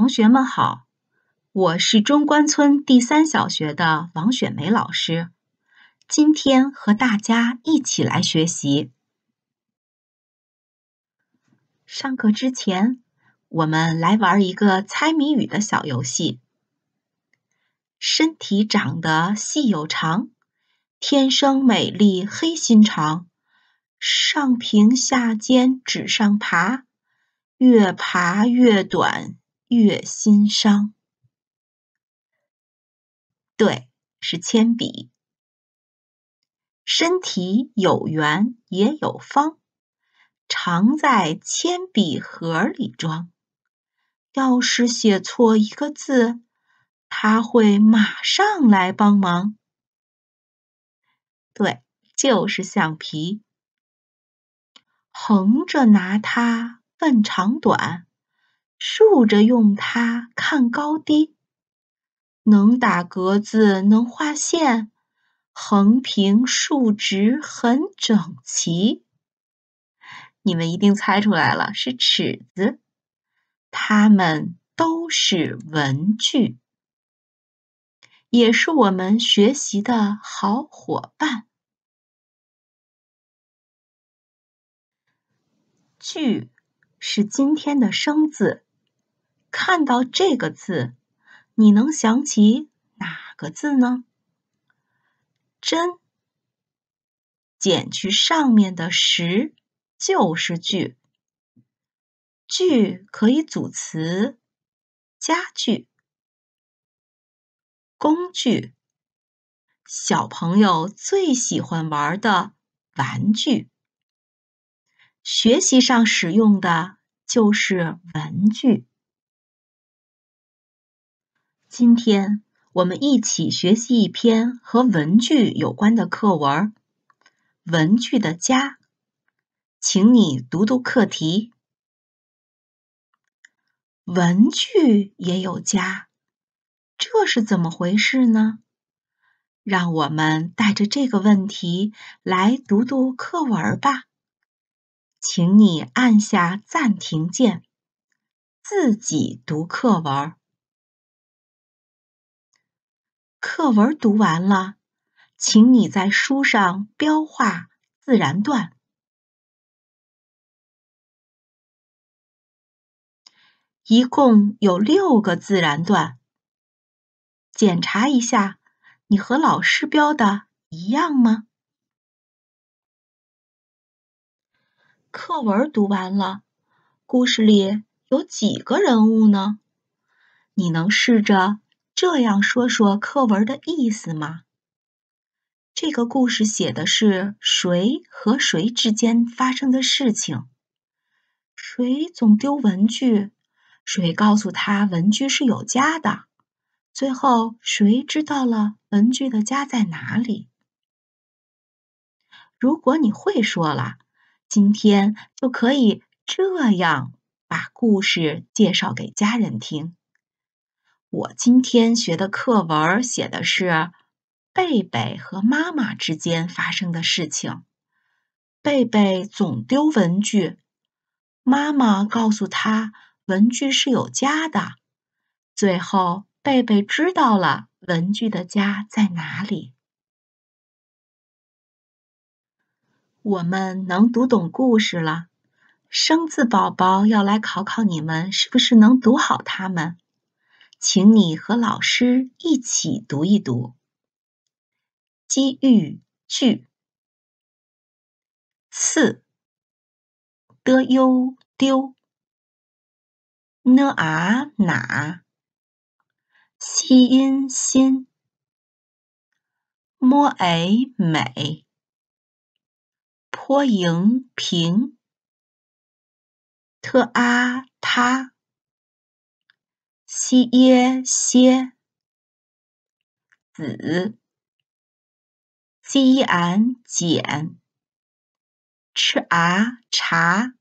同学们好，我是中关村第三小学的王雪梅老师，今天和大家一起来学习。上课之前，我们来玩一个猜谜语的小游戏。身体长得细又长，天生美丽黑心肠，上平下尖纸上爬，越爬越短。越心伤，对，是铅笔。身体有圆也有方，常在铅笔盒里装。要是写错一个字，他会马上来帮忙。对，就是橡皮。横着拿它问长短。竖着用它看高低，能打格子，能画线，横平竖直很整齐。你们一定猜出来了，是尺子。它们都是文具，也是我们学习的好伙伴。具是今天的生字。看到这个字，你能想起哪个字呢？“真，减去上面的“十”就是“句。句可以组词：家具、工具。小朋友最喜欢玩的玩具，学习上使用的就是文具。今天我们一起学习一篇和文具有关的课文《文具的家》。请你读读课题，《文具也有家》，这是怎么回事呢？让我们带着这个问题来读读课文吧。请你按下暂停键，自己读课文。课文读完了，请你在书上标画自然段，一共有六个自然段。检查一下，你和老师标的一样吗？课文读完了，故事里有几个人物呢？你能试着？这样说说课文的意思吗？这个故事写的是谁和谁之间发生的事情？谁总丢文具？谁告诉他文具是有家的？最后谁知道了文具的家在哪里？如果你会说了，今天就可以这样把故事介绍给家人听。我今天学的课文写的是贝贝和妈妈之间发生的事情。贝贝总丢文具，妈妈告诉他：“文具是有家的。”最后，贝贝知道了文具的家在哪里。我们能读懂故事了。生字宝宝要来考考你们，是不是能读好它们？请你和老师一起读一读：机遇句四，d u 丢，n a 哪，x in 心，m a 美，p in 平，t a 他。xie i 子，jian 剪 c h a 茶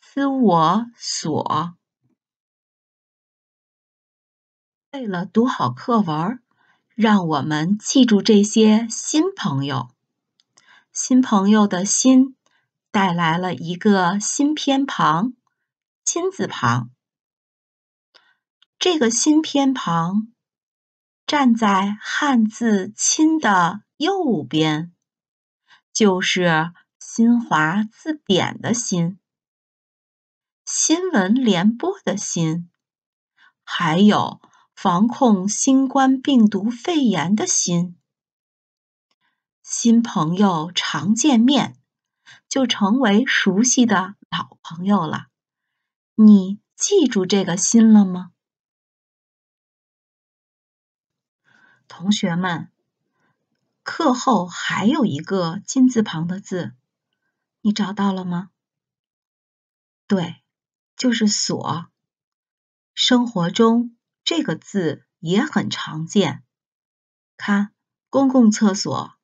，zuo 锁。为了读好课文，让我们记住这些新朋友。新朋友的“新”带来了一个新偏旁——“金字旁。这个新偏旁站在汉字“亲”的右边，就是《新华字典》的“新”，《新闻联播》的“新”，还有防控新冠病毒肺炎的“新”。新朋友常见面，就成为熟悉的老朋友了。你记住这个“新”了吗？同学们，课后还有一个金字旁的字，你找到了吗？对，就是“锁”。生活中这个字也很常见，看，公共厕所、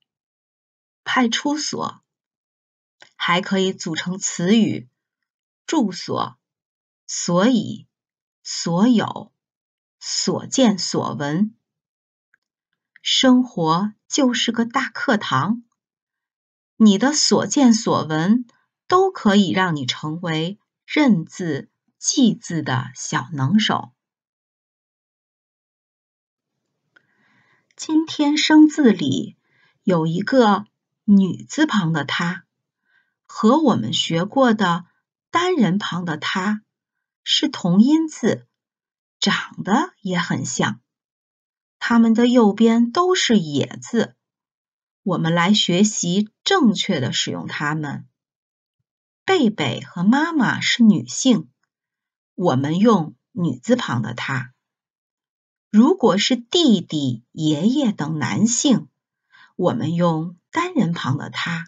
派出所，还可以组成词语“住所”，所以“所有”“所见所闻”。生活就是个大课堂，你的所见所闻都可以让你成为认字记字的小能手。今天生字里有一个女字旁的“她”，和我们学过的单人旁的“她”是同音字，长得也很像。它们的右边都是“也”字，我们来学习正确的使用它们。贝贝和妈妈是女性，我们用女字旁的“她”。如果是弟弟、爷爷等男性，我们用单人旁的“他”。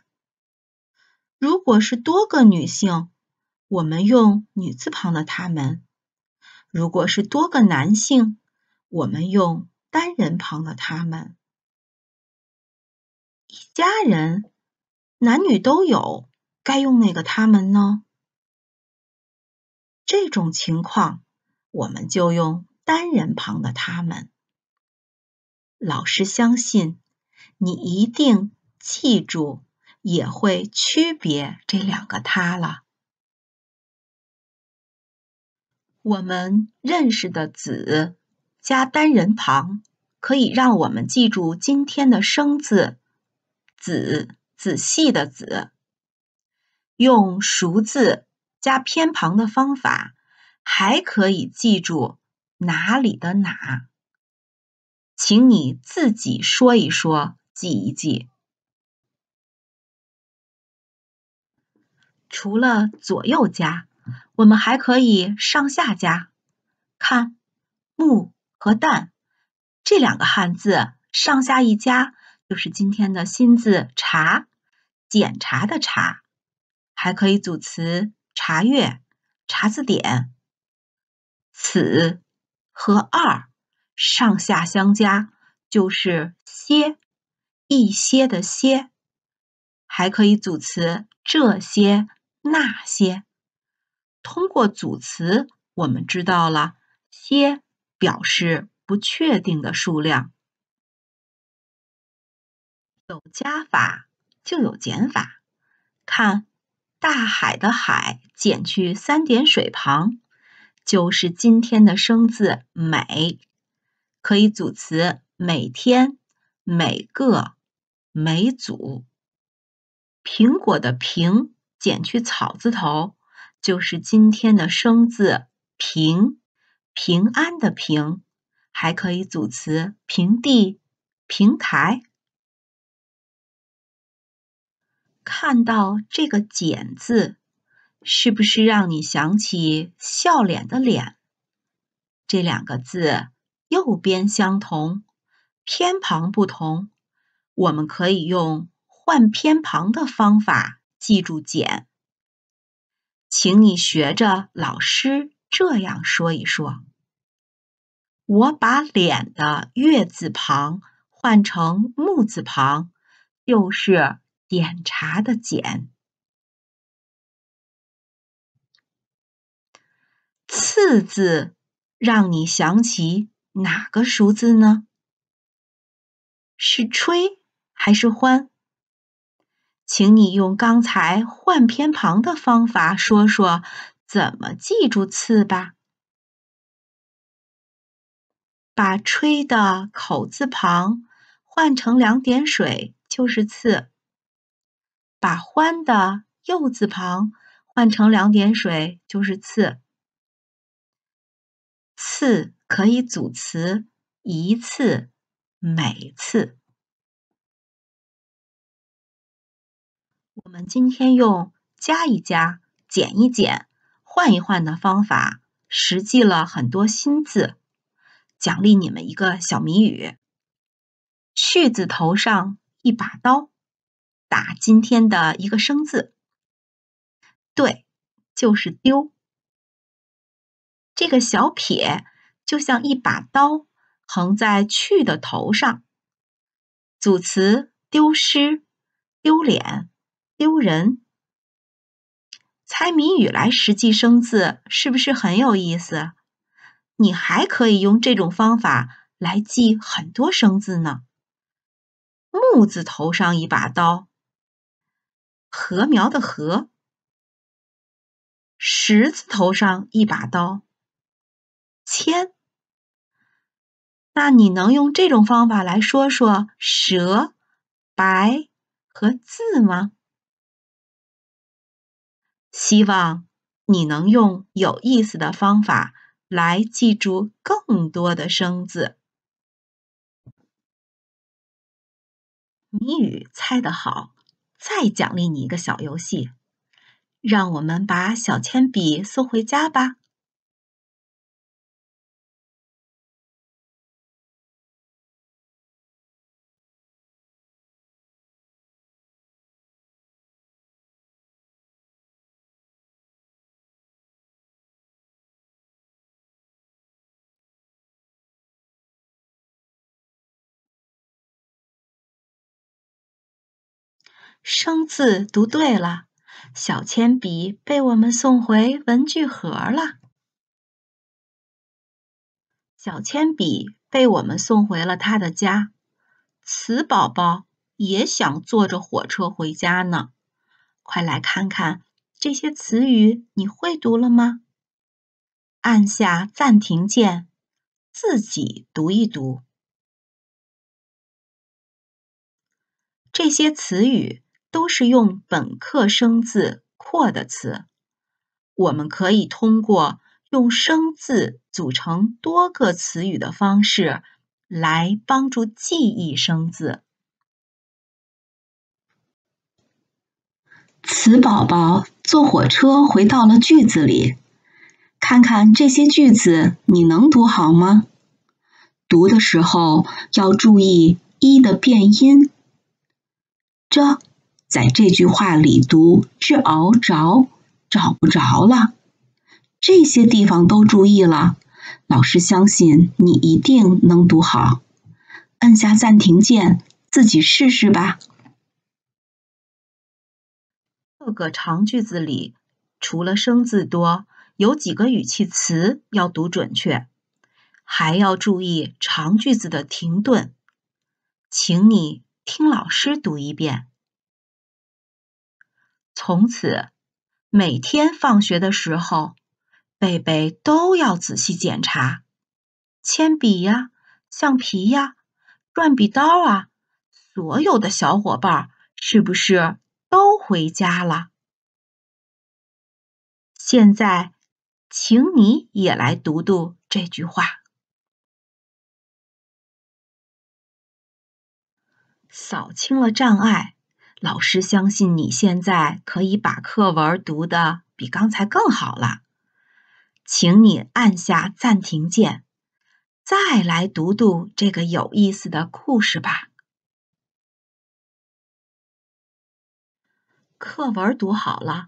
如果是多个女性，我们用女字旁的“他们”。如果是多个男性，我们用。单人旁的他们，一家人，男女都有，该用哪个他们呢？这种情况，我们就用单人旁的他们。老师相信你一定记住，也会区别这两个他了。我们认识的子。加单人旁可以让我们记住今天的生字“仔”、“仔细”的“仔”。用熟字加偏旁的方法还可以记住“哪里”的“哪”。请你自己说一说，记一记。除了左右加，我们还可以上下加。看，“木”。和蛋这两个汉字上下一加，就是今天的新字“查”检查的查，还可以组词查阅、查字典。此和二上下相加就是些一些的些，还可以组词这些、那些。通过组词，我们知道了些。表示不确定的数量。有加法就有减法。看，大海的“海”减去三点水旁，就是今天的生字“美”，可以组词：每天、每个、每组。苹果的“苹”减去草字头，就是今天的生字“苹”。平安的平还可以组词平地、平台。看到这个“简”字，是不是让你想起笑脸的脸？这两个字右边相同，偏旁不同，我们可以用换偏旁的方法记住“简”。请你学着老师。这样说一说，我把“脸”的月字旁换成木字旁，就是点茶的“点”。次字让你想起哪个熟字呢？是吹还是欢？请你用刚才换偏旁的方法说说。怎么记住“刺吧？把“吹”的口字旁换成两点水，就是“刺”；把“欢”的又字旁换成两点水，就是“刺”。刺可以组词：一次、每次。我们今天用加一加、减一减。换一换的方法，实际了很多新字，奖励你们一个小谜语：去字头上一把刀，打今天的一个生字。对，就是丢。这个小撇就像一把刀，横在去的头上。组词：丢失、丢脸、丢人。猜谜语来实际生字是不是很有意思？你还可以用这种方法来记很多生字呢。木字头上一把刀，禾苗的禾，十字头上一把刀，千。那你能用这种方法来说说蛇、白和字吗？希望你能用有意思的方法来记住更多的生字。谜语猜得好，再奖励你一个小游戏。让我们把小铅笔送回家吧。生字读对了，小铅笔被我们送回文具盒了。小铅笔被我们送回了他的家。瓷宝宝也想坐着火车回家呢。快来看看这些词语，你会读了吗？按下暂停键，自己读一读这些词语。都是用本课生字扩的词，我们可以通过用生字组成多个词语的方式来帮助记忆生字。词宝宝坐火车回到了句子里，看看这些句子你能读好吗？读的时候要注意“一”的变音，这。在这句话里读 z ao 着找不着了，这些地方都注意了。老师相信你一定能读好。按下暂停键，自己试试吧。这个长句子里，除了生字多，有几个语气词要读准确，还要注意长句子的停顿。请你听老师读一遍。从此，每天放学的时候，贝贝都要仔细检查铅笔呀、橡皮呀、转笔刀啊，所有的小伙伴是不是都回家了？现在，请你也来读读这句话，扫清了障碍。老师相信你现在可以把课文读的比刚才更好了，请你按下暂停键，再来读读这个有意思的故事吧。课文读好了，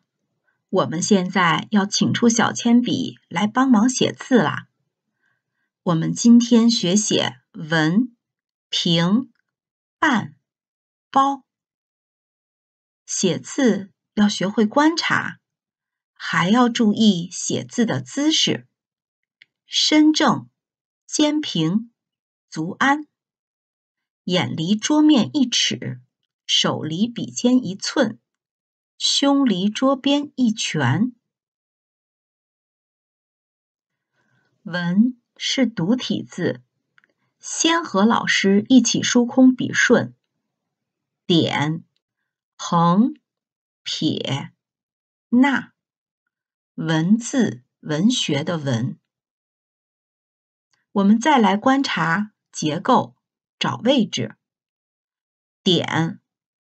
我们现在要请出小铅笔来帮忙写字啦。我们今天学写文、平、半、包。写字要学会观察，还要注意写字的姿势：身正、肩平、足安，眼离桌面一尺，手离笔尖一寸，胸离桌边一拳。文是独体字，先和老师一起疏空笔顺，点。横、撇、捺，文字、文学的“文”。我们再来观察结构，找位置。点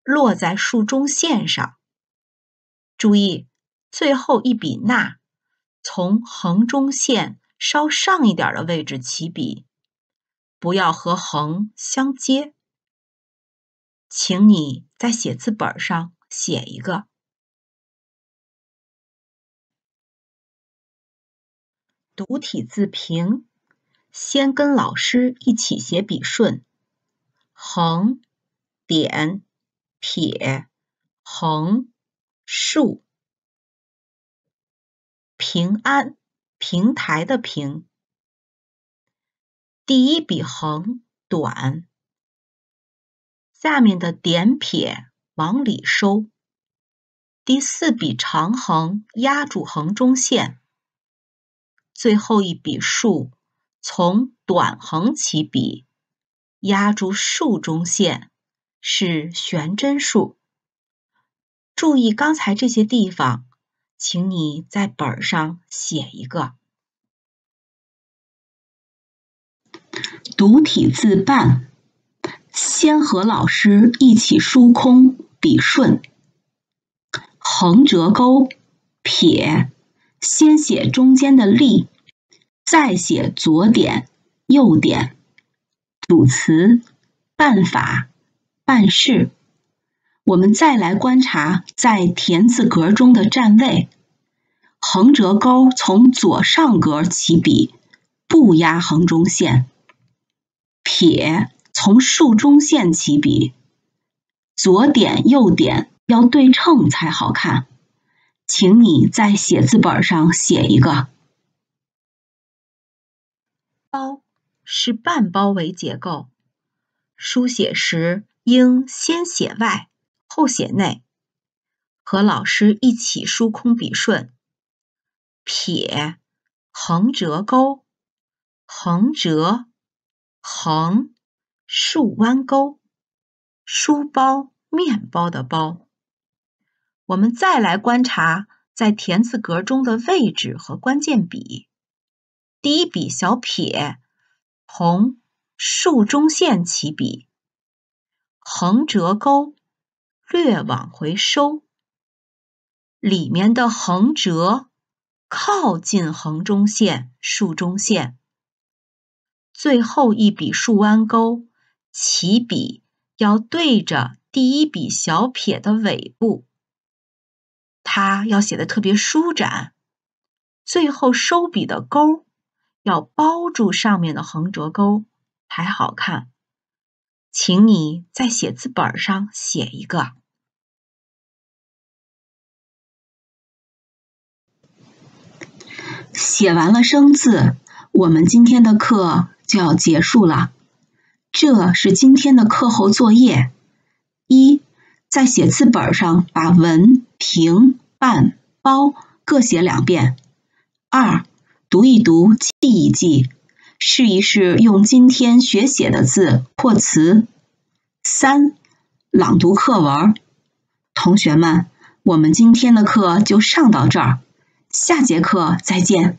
落在竖中线上。注意，最后一笔捺从横中线稍上一点的位置起笔，不要和横相接。请你在写字本上写一个独体字“平”，先跟老师一起写笔顺：横、点、撇、横、竖。平安平台的“平”，第一笔横短。下面的点撇往里收，第四笔长横压住横中线，最后一笔竖从短横起笔，压住竖中线，是悬针竖。注意刚才这些地方，请你在本上写一个独体字“半”。先和老师一起书空笔顺，横折钩、撇。先写中间的立，再写左点、右点。组词：办法、办事。我们再来观察在田字格中的站位，横折钩从左上格起笔，不压横中线。撇。从竖中线起笔，左点右点要对称才好看。请你在写字本上写一个“包”，是半包围结构，书写时应先写外，后写内。和老师一起书空笔顺：撇、横折钩、横折、横。竖弯钩，书包、面包的包。我们再来观察在田字格中的位置和关键笔。第一笔小撇，从竖中线起笔，横折钩略往回收，里面的横折靠近横中线、竖中线。最后一笔竖弯钩。起笔要对着第一笔小撇的尾部，它要写的特别舒展。最后收笔的勾要包住上面的横折钩才好看。请你在写字本上写一个。写完了生字，我们今天的课就要结束了。这是今天的课后作业：一，在写字本上把“文”“平”“半”“包”各写两遍；二，读一读，记一记，试一试用今天学写的字或词；三，朗读课文。同学们，我们今天的课就上到这儿，下节课再见。